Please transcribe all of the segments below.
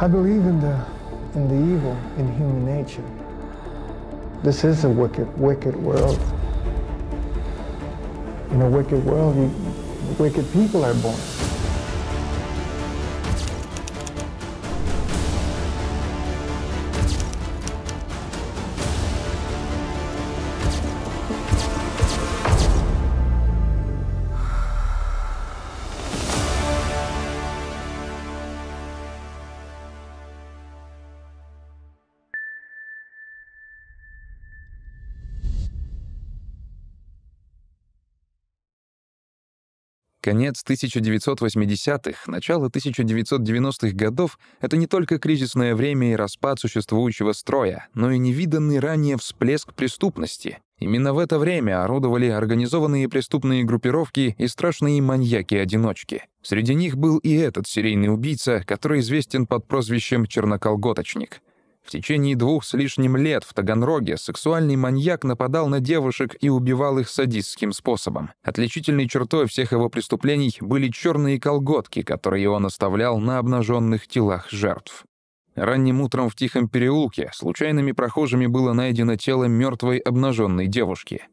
I believe in the, in the evil in human nature. This is a wicked, wicked world. In a wicked world, you, wicked people are born. Конец 1980-х, начало 1990-х годов — это не только кризисное время и распад существующего строя, но и невиданный ранее всплеск преступности. Именно в это время орудовали организованные преступные группировки и страшные маньяки-одиночки. Среди них был и этот серийный убийца, который известен под прозвищем «Черноколготочник». В течение двух с лишним лет в Таганроге сексуальный маньяк нападал на девушек и убивал их садистским способом. Отличительной чертой всех его преступлений были черные колготки, которые он оставлял на обнаженных телах жертв. Ранним утром в тихом переулке случайными прохожими было найдено тело мертвой обнаженной девушки.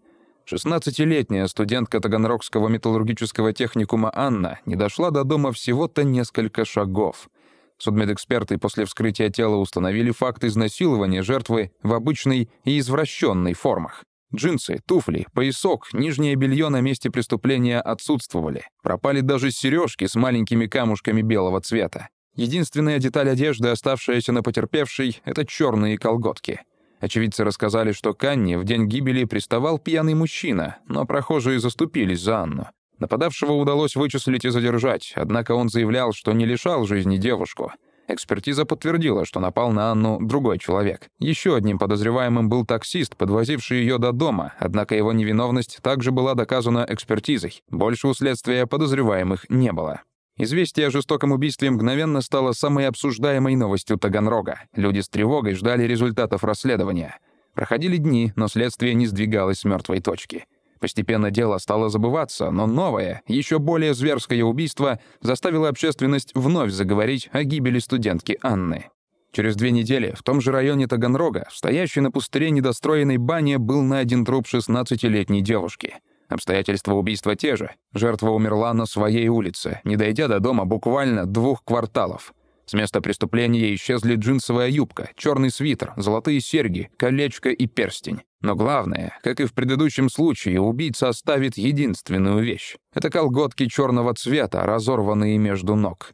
16-летняя студентка Таганрогского металлургического техникума Анна не дошла до дома всего-то несколько шагов — Судмедэксперты после вскрытия тела установили факт изнасилования жертвы в обычной и извращенной формах. Джинсы, туфли, поясок, нижнее белье на месте преступления отсутствовали. Пропали даже сережки с маленькими камушками белого цвета. Единственная деталь одежды, оставшаяся на потерпевшей, — это черные колготки. Очевидцы рассказали, что к Анне в день гибели приставал пьяный мужчина, но прохожие заступились за Анну. Нападавшего удалось вычислить и задержать, однако он заявлял, что не лишал жизни девушку. Экспертиза подтвердила, что напал на Анну другой человек. Еще одним подозреваемым был таксист, подвозивший ее до дома, однако его невиновность также была доказана экспертизой. Больше у следствия подозреваемых не было. Известие о жестоком убийстве мгновенно стало самой обсуждаемой новостью Таганрога. Люди с тревогой ждали результатов расследования. Проходили дни, но следствие не сдвигалось с мертвой точки. Постепенно дело стало забываться, но новое, еще более зверское убийство заставило общественность вновь заговорить о гибели студентки Анны. Через две недели в том же районе Таганрога, стоящей на пустыре недостроенной бане, был найден труп 16-летней девушки. Обстоятельства убийства те же. Жертва умерла на своей улице, не дойдя до дома буквально двух кварталов. С места преступления исчезли джинсовая юбка, черный свитер, золотые серьги, колечко и перстень. Но главное, как и в предыдущем случае, убийца оставит единственную вещь. Это колготки черного цвета, разорванные между ног.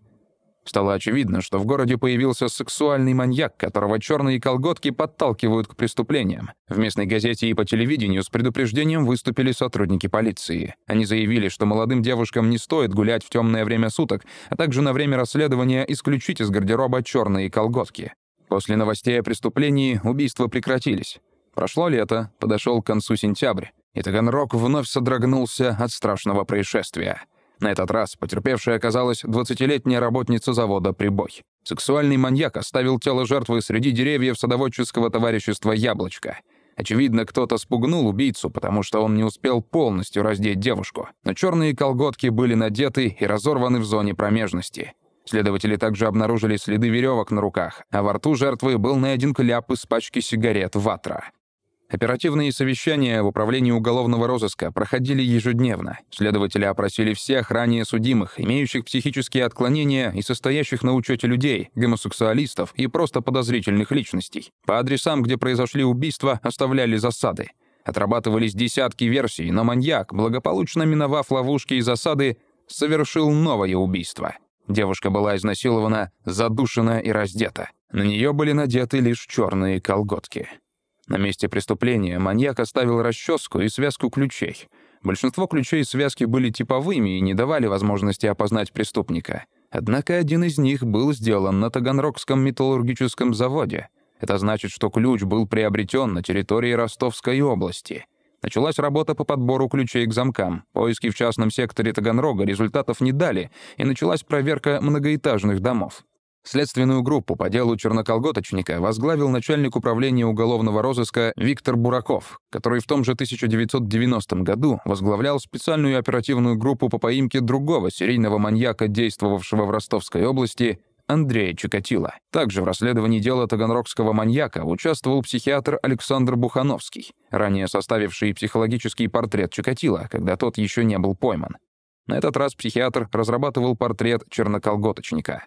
Стало очевидно, что в городе появился сексуальный маньяк, которого черные колготки подталкивают к преступлениям. В местной газете и по телевидению с предупреждением выступили сотрудники полиции. Они заявили, что молодым девушкам не стоит гулять в темное время суток, а также на время расследования исключить из гардероба черные колготки. После новостей о преступлении убийства прекратились. Прошло лето, подошел к концу сентябрь, и Таганрог вновь содрогнулся от страшного происшествия — на этот раз потерпевшей оказалась 20-летняя работница завода «Прибой». Сексуальный маньяк оставил тело жертвы среди деревьев садоводческого товарищества «Яблочко». Очевидно, кто-то спугнул убийцу, потому что он не успел полностью раздеть девушку. Но черные колготки были надеты и разорваны в зоне промежности. Следователи также обнаружили следы веревок на руках, а во рту жертвы был найден кляп из пачки сигарет «Ватра». Оперативные совещания в управлении уголовного розыска проходили ежедневно. Следователи опросили всех ранее судимых, имеющих психические отклонения и состоящих на учете людей, гомосексуалистов и просто подозрительных личностей. По адресам, где произошли убийства, оставляли засады. Отрабатывались десятки версий, но маньяк, благополучно миновав ловушки и засады, совершил новое убийство. Девушка была изнасилована, задушена и раздета. На нее были надеты лишь черные колготки. На месте преступления маньяк оставил расческу и связку ключей. Большинство ключей и связки были типовыми и не давали возможности опознать преступника. Однако один из них был сделан на Таганрогском металлургическом заводе. Это значит, что ключ был приобретен на территории Ростовской области. Началась работа по подбору ключей к замкам. Поиски в частном секторе Таганрога результатов не дали, и началась проверка многоэтажных домов. Следственную группу по делу черноколготочника возглавил начальник управления уголовного розыска Виктор Бураков, который в том же 1990 году возглавлял специальную оперативную группу по поимке другого серийного маньяка, действовавшего в Ростовской области, Андрея Чикатила. Также в расследовании дела таганрогского маньяка участвовал психиатр Александр Бухановский, ранее составивший психологический портрет Чикатила, когда тот еще не был пойман. На этот раз психиатр разрабатывал портрет черноколготочника.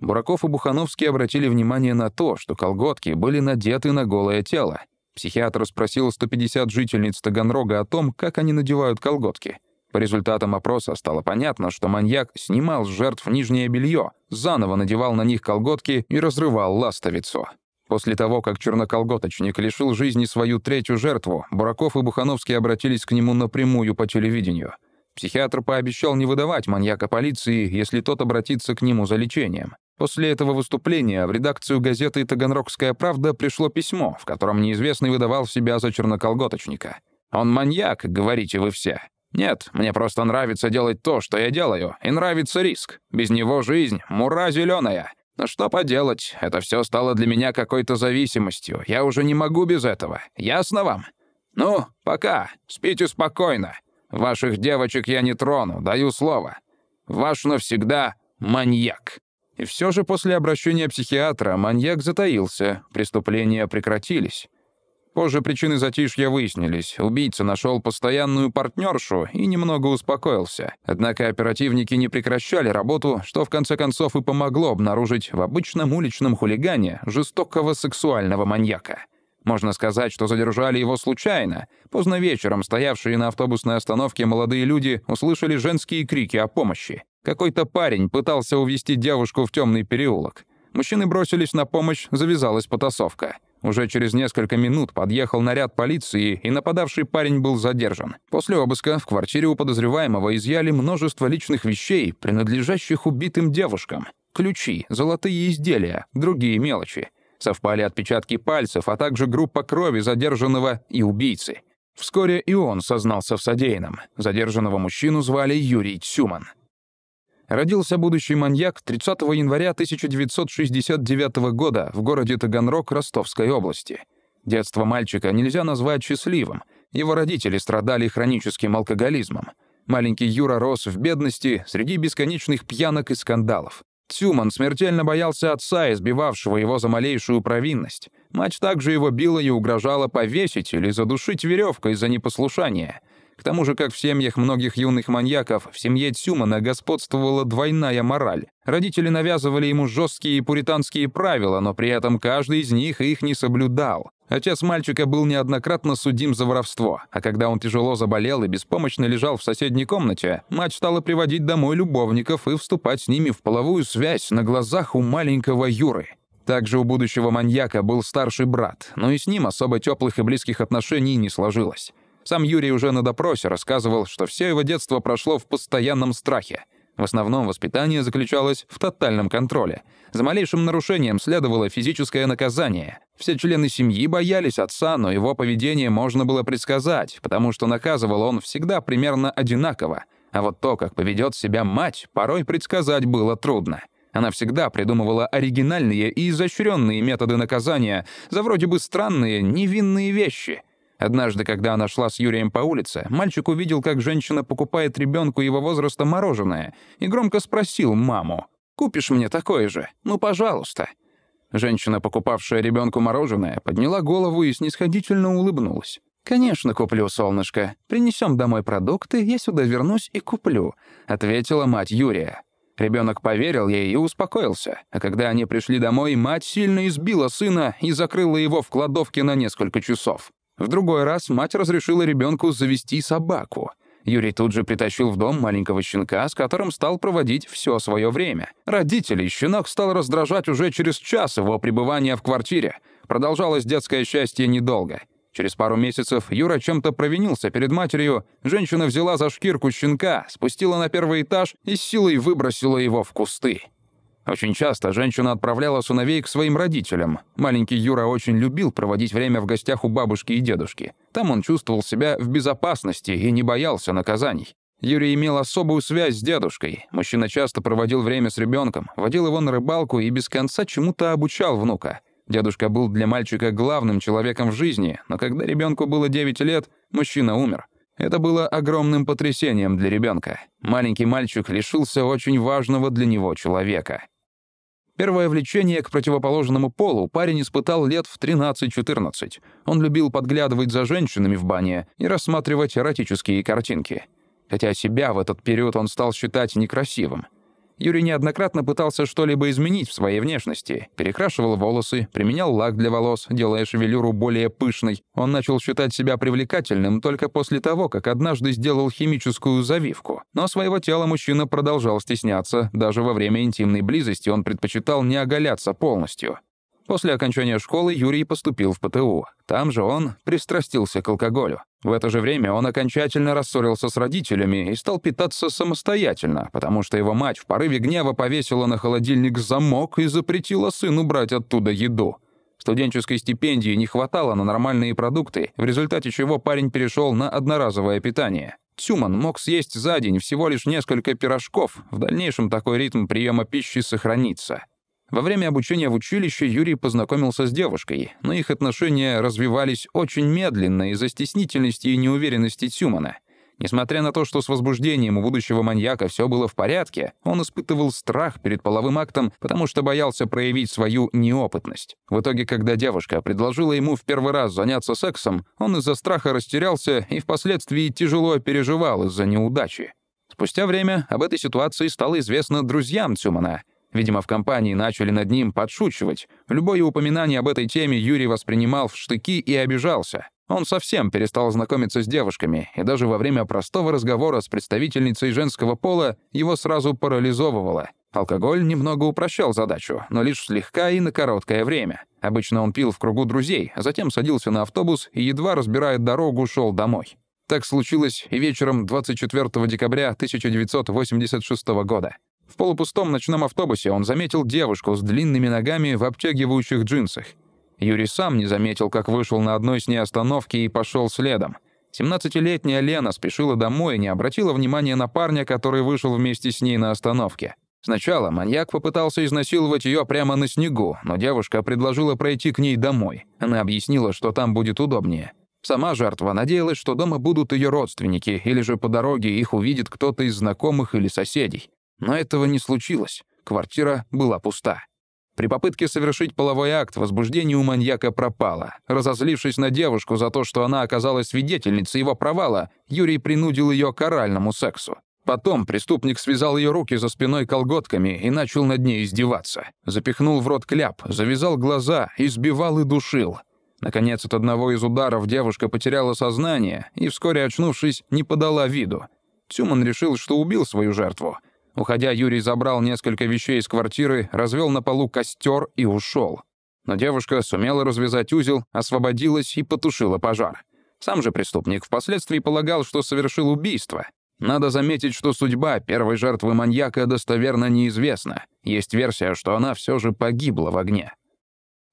Бураков и Бухановский обратили внимание на то, что колготки были надеты на голое тело. Психиатр спросил 150 жительниц Таганрога о том, как они надевают колготки. По результатам опроса стало понятно, что маньяк снимал с жертв нижнее белье, заново надевал на них колготки и разрывал ластовицу. После того, как черноколготочник лишил жизни свою третью жертву, Бураков и Бухановский обратились к нему напрямую по телевидению. Психиатр пообещал не выдавать маньяка полиции, если тот обратится к нему за лечением. После этого выступления в редакцию газеты «Таганрогская правда» пришло письмо, в котором неизвестный выдавал себя за черноколготочника. «Он маньяк, говорите вы все. Нет, мне просто нравится делать то, что я делаю, и нравится риск. Без него жизнь — мура зеленая. Но что поделать, это все стало для меня какой-то зависимостью. Я уже не могу без этого. Ясно вам? Ну, пока. Спите спокойно. Ваших девочек я не трону, даю слово. Ваш навсегда маньяк». И все же после обращения психиатра маньяк затаился, преступления прекратились. Позже причины затишья выяснились. Убийца нашел постоянную партнершу и немного успокоился. Однако оперативники не прекращали работу, что в конце концов и помогло обнаружить в обычном уличном хулигане жестокого сексуального маньяка. Можно сказать, что задержали его случайно. Поздно вечером стоявшие на автобусной остановке молодые люди услышали женские крики о помощи. Какой-то парень пытался увести девушку в темный переулок. Мужчины бросились на помощь, завязалась потасовка. Уже через несколько минут подъехал наряд полиции, и нападавший парень был задержан. После обыска в квартире у подозреваемого изъяли множество личных вещей, принадлежащих убитым девушкам. Ключи, золотые изделия, другие мелочи. Совпали отпечатки пальцев, а также группа крови задержанного и убийцы. Вскоре и он сознался в содеянном. Задержанного мужчину звали Юрий Тсюман родился будущий маньяк 30 января 1969 года в городе Таганрог Ростовской области. Детство мальчика нельзя назвать счастливым. Его родители страдали хроническим алкоголизмом. Маленький Юра рос в бедности среди бесконечных пьянок и скандалов. Тюман смертельно боялся отца, избивавшего его за малейшую провинность. Мать также его била и угрожала повесить или задушить веревкой за непослушание — к тому же, как в семьях многих юных маньяков, в семье Тюмана господствовала двойная мораль. Родители навязывали ему жесткие пуританские правила, но при этом каждый из них их не соблюдал. Отец мальчика был неоднократно судим за воровство, а когда он тяжело заболел и беспомощно лежал в соседней комнате, мать стала приводить домой любовников и вступать с ними в половую связь на глазах у маленького Юры. Также у будущего маньяка был старший брат, но и с ним особо теплых и близких отношений не сложилось. Сам Юрий уже на допросе рассказывал, что все его детство прошло в постоянном страхе. В основном воспитание заключалось в тотальном контроле. За малейшим нарушением следовало физическое наказание. Все члены семьи боялись отца, но его поведение можно было предсказать, потому что наказывал он всегда примерно одинаково. А вот то, как поведет себя мать, порой предсказать было трудно. Она всегда придумывала оригинальные и изощренные методы наказания за вроде бы странные, невинные вещи — Однажды, когда она шла с Юрием по улице, мальчик увидел, как женщина покупает ребенку его возраста мороженое, и громко спросил маму, «Купишь мне такое же? Ну, пожалуйста». Женщина, покупавшая ребенку мороженое, подняла голову и снисходительно улыбнулась. «Конечно куплю, солнышко. Принесем домой продукты, я сюда вернусь и куплю», — ответила мать Юрия. Ребенок поверил ей и успокоился, а когда они пришли домой, мать сильно избила сына и закрыла его в кладовке на несколько часов. В другой раз мать разрешила ребенку завести собаку. Юрий тут же притащил в дом маленького щенка, с которым стал проводить все свое время. Родителей щенок стал раздражать уже через час его пребывания в квартире. Продолжалось детское счастье недолго. Через пару месяцев Юра чем-то провинился перед матерью. Женщина взяла за шкирку щенка, спустила на первый этаж и силой выбросила его в кусты. Очень часто женщина отправляла сыновей к своим родителям. Маленький Юра очень любил проводить время в гостях у бабушки и дедушки. Там он чувствовал себя в безопасности и не боялся наказаний. Юрий имел особую связь с дедушкой. Мужчина часто проводил время с ребенком, водил его на рыбалку и без конца чему-то обучал внука. Дедушка был для мальчика главным человеком в жизни, но когда ребенку было 9 лет, мужчина умер. Это было огромным потрясением для ребенка. Маленький мальчик лишился очень важного для него человека. Первое влечение к противоположному полу парень испытал лет в 13-14. Он любил подглядывать за женщинами в бане и рассматривать эротические картинки. Хотя себя в этот период он стал считать некрасивым. Юрий неоднократно пытался что-либо изменить в своей внешности. Перекрашивал волосы, применял лак для волос, делая шевелюру более пышной. Он начал считать себя привлекательным только после того, как однажды сделал химическую завивку. Но своего тела мужчина продолжал стесняться. Даже во время интимной близости он предпочитал не оголяться полностью. После окончания школы Юрий поступил в ПТУ. Там же он пристрастился к алкоголю. В это же время он окончательно рассорился с родителями и стал питаться самостоятельно, потому что его мать в порыве гнева повесила на холодильник замок и запретила сыну брать оттуда еду. Студенческой стипендии не хватало на нормальные продукты, в результате чего парень перешел на одноразовое питание. Тюман мог съесть за день всего лишь несколько пирожков, в дальнейшем такой ритм приема пищи сохранится. Во время обучения в училище Юрий познакомился с девушкой, но их отношения развивались очень медленно из-за стеснительности и неуверенности Тюмана. Несмотря на то, что с возбуждением у будущего маньяка все было в порядке, он испытывал страх перед половым актом, потому что боялся проявить свою неопытность. В итоге, когда девушка предложила ему в первый раз заняться сексом, он из-за страха растерялся и впоследствии тяжело переживал из-за неудачи. Спустя время об этой ситуации стало известно друзьям Тюмана — Видимо, в компании начали над ним подшучивать. Любое упоминание об этой теме Юрий воспринимал в штыки и обижался. Он совсем перестал знакомиться с девушками, и даже во время простого разговора с представительницей женского пола его сразу парализовывало. Алкоголь немного упрощал задачу, но лишь слегка и на короткое время. Обычно он пил в кругу друзей, а затем садился на автобус и, едва разбирая дорогу, шел домой. Так случилось и вечером 24 декабря 1986 года. В полупустом ночном автобусе он заметил девушку с длинными ногами в обтягивающих джинсах. Юрий сам не заметил, как вышел на одной с ней остановки и пошел следом. 17-летняя Лена спешила домой и не обратила внимания на парня, который вышел вместе с ней на остановке. Сначала маньяк попытался изнасиловать ее прямо на снегу, но девушка предложила пройти к ней домой. Она объяснила, что там будет удобнее. Сама жертва надеялась, что дома будут ее родственники, или же по дороге их увидит кто-то из знакомых или соседей. Но этого не случилось. Квартира была пуста. При попытке совершить половой акт возбуждение у маньяка пропало. Разозлившись на девушку за то, что она оказалась свидетельницей его провала, Юрий принудил ее к оральному сексу. Потом преступник связал ее руки за спиной колготками и начал над ней издеваться. Запихнул в рот кляп, завязал глаза, избивал и душил. Наконец, от одного из ударов девушка потеряла сознание и, вскоре очнувшись, не подала виду. Тюман решил, что убил свою жертву — Уходя, Юрий забрал несколько вещей из квартиры, развел на полу костер и ушел. Но девушка сумела развязать узел, освободилась и потушила пожар. Сам же преступник впоследствии полагал, что совершил убийство. Надо заметить, что судьба первой жертвы маньяка достоверно неизвестна. Есть версия, что она все же погибла в огне.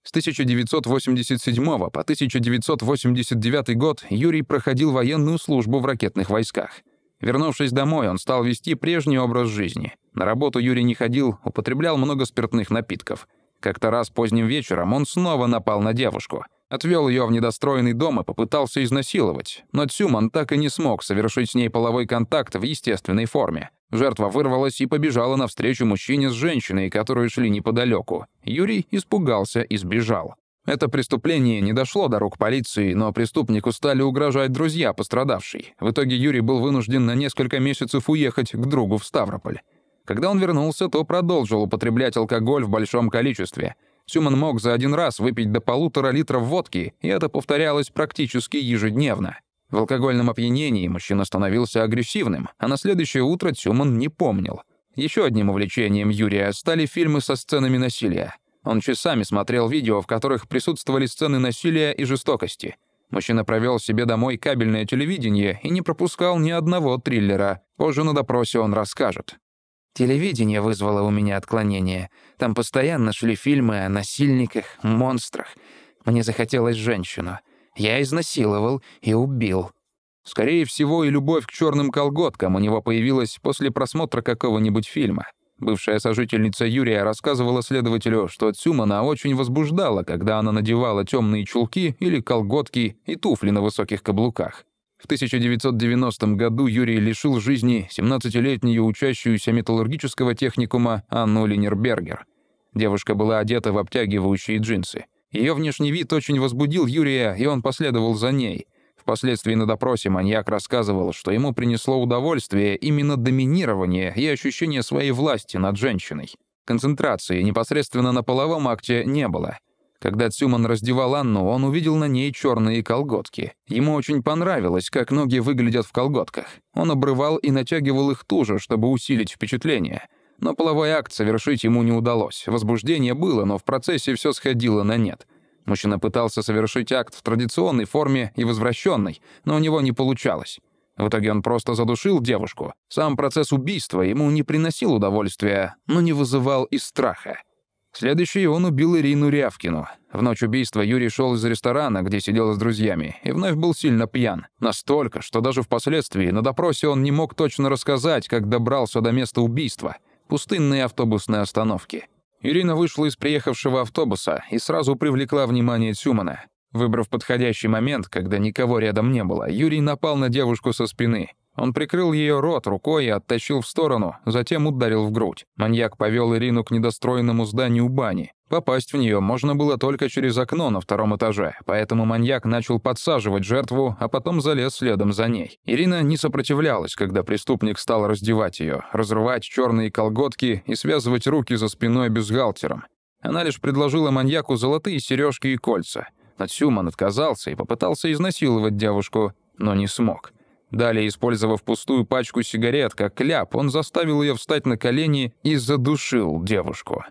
С 1987 по 1989 год Юрий проходил военную службу в ракетных войсках — Вернувшись домой, он стал вести прежний образ жизни. На работу Юрий не ходил, употреблял много спиртных напитков. Как-то раз поздним вечером он снова напал на девушку. Отвел ее в недостроенный дом и попытался изнасиловать, но Тюман так и не смог совершить с ней половой контакт в естественной форме. Жертва вырвалась и побежала навстречу мужчине с женщиной, которые шли неподалеку. Юрий испугался и сбежал. Это преступление не дошло до рук полиции, но преступнику стали угрожать друзья пострадавшей. В итоге Юрий был вынужден на несколько месяцев уехать к другу в Ставрополь. Когда он вернулся, то продолжил употреблять алкоголь в большом количестве. Сюман мог за один раз выпить до полутора литров водки, и это повторялось практически ежедневно. В алкогольном опьянении мужчина становился агрессивным, а на следующее утро Тюман не помнил. Еще одним увлечением Юрия стали фильмы со сценами насилия. Он часами смотрел видео, в которых присутствовали сцены насилия и жестокости. Мужчина провел себе домой кабельное телевидение и не пропускал ни одного триллера. Позже на допросе он расскажет. «Телевидение вызвало у меня отклонение. Там постоянно шли фильмы о насильниках, монстрах. Мне захотелось женщину. Я изнасиловал и убил». Скорее всего, и любовь к черным колготкам у него появилась после просмотра какого-нибудь фильма. Бывшая сожительница Юрия рассказывала следователю, что Цюмана очень возбуждала, когда она надевала темные чулки или колготки и туфли на высоких каблуках. В 1990 году Юрий лишил жизни 17-летнюю учащуюся металлургического техникума Анну Линербергер. Девушка была одета в обтягивающие джинсы. Ее внешний вид очень возбудил Юрия, и он последовал за ней — Впоследствии на допросе маньяк рассказывал, что ему принесло удовольствие именно доминирование и ощущение своей власти над женщиной. Концентрации непосредственно на половом акте не было. Когда Цюман раздевал Анну, он увидел на ней черные колготки. Ему очень понравилось, как ноги выглядят в колготках. Он обрывал и натягивал их туже, чтобы усилить впечатление. Но половой акт совершить ему не удалось. Возбуждение было, но в процессе все сходило на нет. Мужчина пытался совершить акт в традиционной форме и возвращенной, но у него не получалось. В итоге он просто задушил девушку. Сам процесс убийства ему не приносил удовольствия, но не вызывал и страха. Следующий он убил Ирину Рявкину. В ночь убийства Юрий шел из ресторана, где сидел с друзьями, и вновь был сильно пьян. Настолько, что даже впоследствии на допросе он не мог точно рассказать, как добрался до места убийства. Пустынные автобусные остановки. Ирина вышла из приехавшего автобуса и сразу привлекла внимание Тюмана. Выбрав подходящий момент, когда никого рядом не было, Юрий напал на девушку со спины. Он прикрыл ее рот рукой и оттащил в сторону, затем ударил в грудь. Маньяк повел Ирину к недостроенному зданию бани. Попасть в нее можно было только через окно на втором этаже, поэтому маньяк начал подсаживать жертву, а потом залез следом за ней. Ирина не сопротивлялась, когда преступник стал раздевать ее, разрывать черные колготки и связывать руки за спиной бюстгальтером. Она лишь предложила маньяку золотые сережки и кольца. Нацюман отказался и попытался изнасиловать девушку, но не смог. Далее, использовав пустую пачку сигарет как кляп, он заставил ее встать на колени и задушил девушку.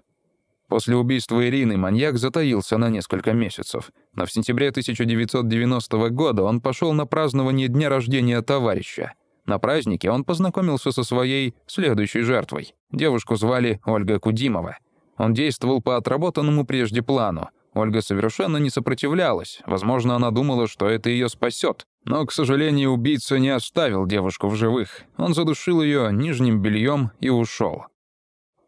После убийства Ирины маньяк затаился на несколько месяцев. Но в сентябре 1990 года он пошел на празднование дня рождения товарища. На празднике он познакомился со своей следующей жертвой. Девушку звали Ольга Кудимова. Он действовал по отработанному прежде плану. Ольга совершенно не сопротивлялась. Возможно, она думала, что это ее спасет. Но, к сожалению, убийца не оставил девушку в живых. Он задушил ее нижним бельем и ушел.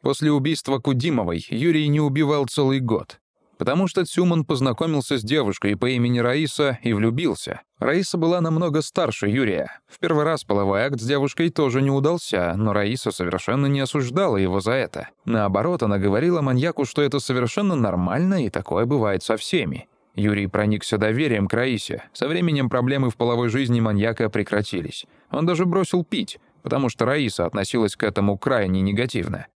После убийства Кудимовой Юрий не убивал целый год, потому что Тюман познакомился с девушкой по имени Раиса и влюбился. Раиса была намного старше Юрия. В первый раз половой акт с девушкой тоже не удался, но Раиса совершенно не осуждала его за это. Наоборот, она говорила маньяку, что это совершенно нормально и такое бывает со всеми. Юрий проникся доверием к Раисе. Со временем проблемы в половой жизни маньяка прекратились. Он даже бросил пить, потому что Раиса относилась к этому крайне негативно.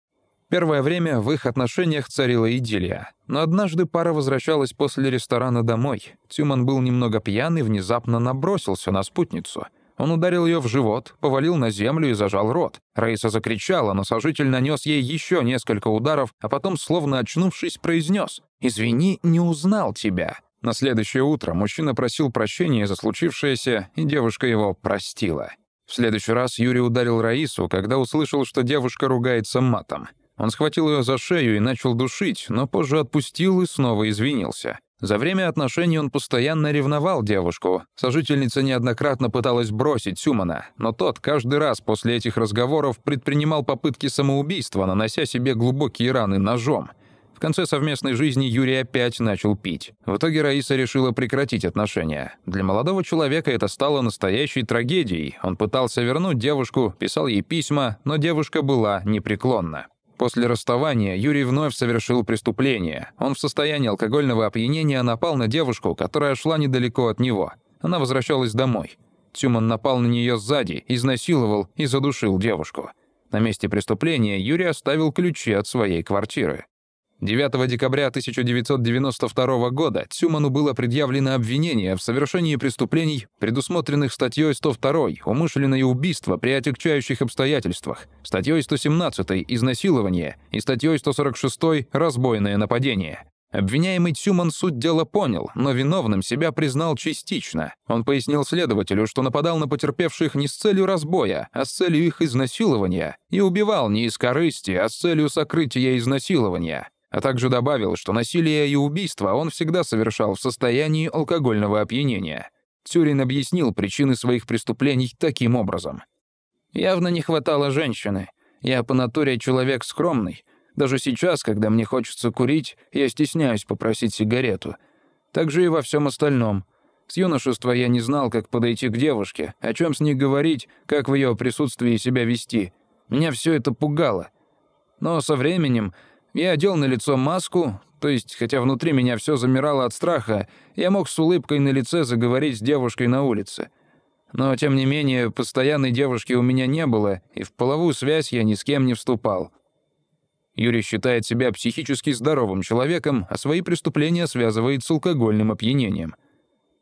Первое время в их отношениях царила идиллия. Но однажды пара возвращалась после ресторана домой. Тюман был немного пьян и внезапно набросился на спутницу. Он ударил ее в живот, повалил на землю и зажал рот. Раиса закричала, но сожитель нанес ей еще несколько ударов, а потом, словно очнувшись, произнес «Извини, не узнал тебя». На следующее утро мужчина просил прощения за случившееся, и девушка его простила. В следующий раз Юрий ударил Раису, когда услышал, что девушка ругается матом. Он схватил ее за шею и начал душить, но позже отпустил и снова извинился. За время отношений он постоянно ревновал девушку. Сожительница неоднократно пыталась бросить Сюмана, но тот каждый раз после этих разговоров предпринимал попытки самоубийства, нанося себе глубокие раны ножом – в конце совместной жизни Юрий опять начал пить. В итоге Раиса решила прекратить отношения. Для молодого человека это стало настоящей трагедией. Он пытался вернуть девушку, писал ей письма, но девушка была непреклонна. После расставания Юрий вновь совершил преступление. Он в состоянии алкогольного опьянения напал на девушку, которая шла недалеко от него. Она возвращалась домой. Тюман напал на нее сзади, изнасиловал и задушил девушку. На месте преступления Юрий оставил ключи от своей квартиры. 9 декабря 1992 года Цюману было предъявлено обвинение в совершении преступлений, предусмотренных статьей 102 «Умышленное убийство при отягчающих обстоятельствах», статьей 117 «Изнасилование» и статьей 146 «Разбойное нападение». Обвиняемый Тюман суть дела понял, но виновным себя признал частично. Он пояснил следователю, что нападал на потерпевших не с целью разбоя, а с целью их изнасилования, и убивал не из корысти, а с целью сокрытия изнасилования а также добавил, что насилие и убийство он всегда совершал в состоянии алкогольного опьянения. Тюрин объяснил причины своих преступлений таким образом. «Явно не хватало женщины. Я по натуре человек скромный. Даже сейчас, когда мне хочется курить, я стесняюсь попросить сигарету. Так же и во всем остальном. С юношества я не знал, как подойти к девушке, о чем с ней говорить, как в ее присутствии себя вести. Меня все это пугало. Но со временем я одел на лицо маску, то есть, хотя внутри меня все замирало от страха, я мог с улыбкой на лице заговорить с девушкой на улице. Но, тем не менее, постоянной девушки у меня не было, и в половую связь я ни с кем не вступал. Юрий считает себя психически здоровым человеком, а свои преступления связывает с алкогольным опьянением.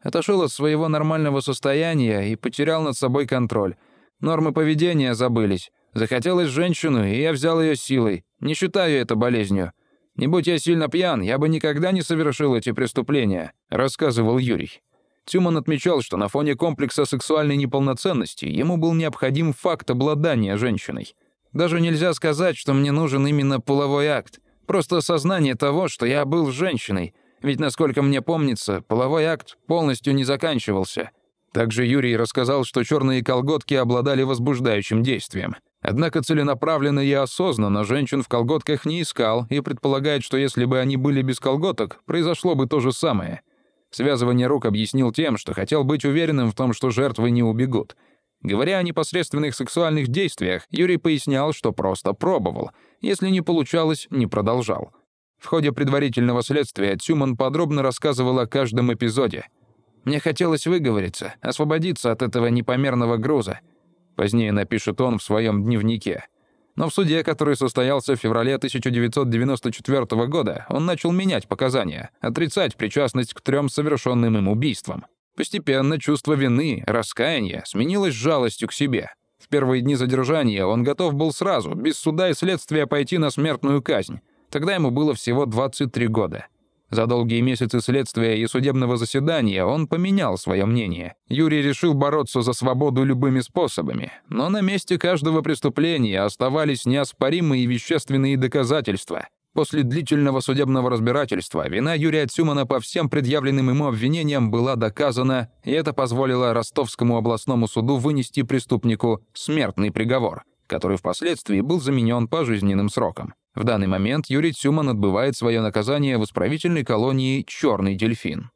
Отошел от своего нормального состояния и потерял над собой контроль. Нормы поведения забылись. Захотелось женщину, и я взял ее силой. Не считаю это болезнью. Не будь я сильно пьян, я бы никогда не совершил эти преступления», — рассказывал Юрий. Тюман отмечал, что на фоне комплекса сексуальной неполноценности ему был необходим факт обладания женщиной. «Даже нельзя сказать, что мне нужен именно половой акт. Просто осознание того, что я был женщиной. Ведь, насколько мне помнится, половой акт полностью не заканчивался». Также Юрий рассказал, что черные колготки обладали возбуждающим действием. Однако целенаправленно и осознанно женщин в колготках не искал и предполагает, что если бы они были без колготок, произошло бы то же самое. Связывание рук объяснил тем, что хотел быть уверенным в том, что жертвы не убегут. Говоря о непосредственных сексуальных действиях, Юрий пояснял, что просто пробовал. Если не получалось, не продолжал. В ходе предварительного следствия Тюман подробно рассказывал о каждом эпизоде. «Мне хотелось выговориться, освободиться от этого непомерного груза позднее напишет он в своем дневнике. Но в суде, который состоялся в феврале 1994 года, он начал менять показания, отрицать причастность к трем совершенным им убийствам. Постепенно чувство вины, раскаяния сменилось жалостью к себе. В первые дни задержания он готов был сразу, без суда и следствия, пойти на смертную казнь. Тогда ему было всего 23 года. За долгие месяцы следствия и судебного заседания он поменял свое мнение. Юрий решил бороться за свободу любыми способами, но на месте каждого преступления оставались неоспоримые вещественные доказательства. После длительного судебного разбирательства вина Юрия Тюмана по всем предъявленным ему обвинениям была доказана, и это позволило Ростовскому областному суду вынести преступнику смертный приговор, который впоследствии был заменен пожизненным сроком. В данный момент Юрий Цюман отбывает свое наказание в исправительной колонии «Черный дельфин».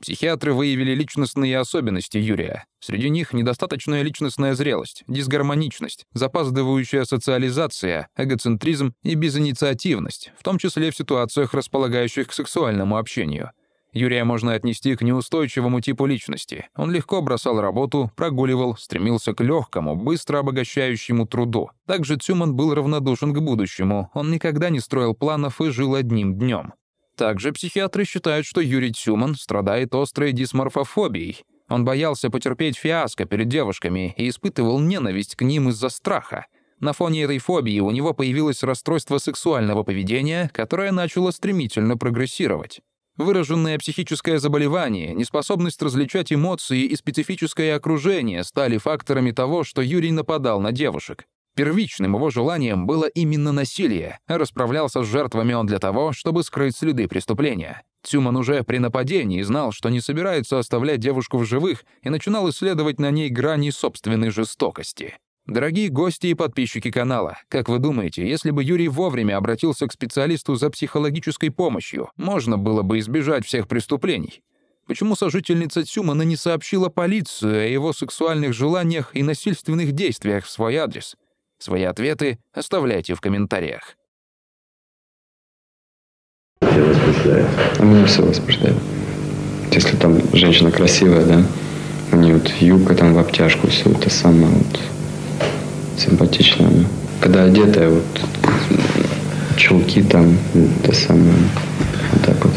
Психиатры выявили личностные особенности Юрия. Среди них недостаточная личностная зрелость, дисгармоничность, запаздывающая социализация, эгоцентризм и безинициативность, в том числе в ситуациях, располагающих к сексуальному общению – Юрия можно отнести к неустойчивому типу личности. Он легко бросал работу, прогуливал, стремился к легкому, быстро обогащающему труду. Также Цюман был равнодушен к будущему, он никогда не строил планов и жил одним днем. Также психиатры считают, что Юрий Цюман страдает острой дисморфофобией. Он боялся потерпеть фиаско перед девушками и испытывал ненависть к ним из-за страха. На фоне этой фобии у него появилось расстройство сексуального поведения, которое начало стремительно прогрессировать. Выраженное психическое заболевание, неспособность различать эмоции и специфическое окружение стали факторами того, что Юрий нападал на девушек. Первичным его желанием было именно насилие, а расправлялся с жертвами он для того, чтобы скрыть следы преступления. Тюман уже при нападении знал, что не собирается оставлять девушку в живых и начинал исследовать на ней грани собственной жестокости. Дорогие гости и подписчики канала, как вы думаете, если бы Юрий вовремя обратился к специалисту за психологической помощью, можно было бы избежать всех преступлений? Почему сожительница Тюмана не сообщила полицию о его сексуальных желаниях и насильственных действиях в свой адрес? Свои ответы оставляйте в комментариях. Я возбуждаю. А меня все возбуждает. Если там женщина красивая, да, у нее вот юбка там в обтяжку, все это самое вот симпатичная Когда одетая, вот чулки там, это самое, вот так вот.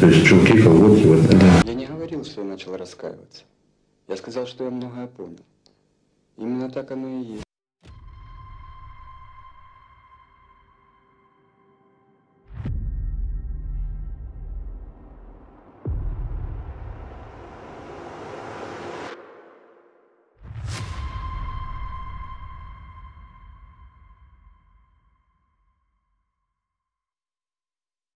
То есть чулки, колготки, вот так? Да. Я не говорил, что я начал раскаиваться. Я сказал, что я многое понял. Именно так оно и есть.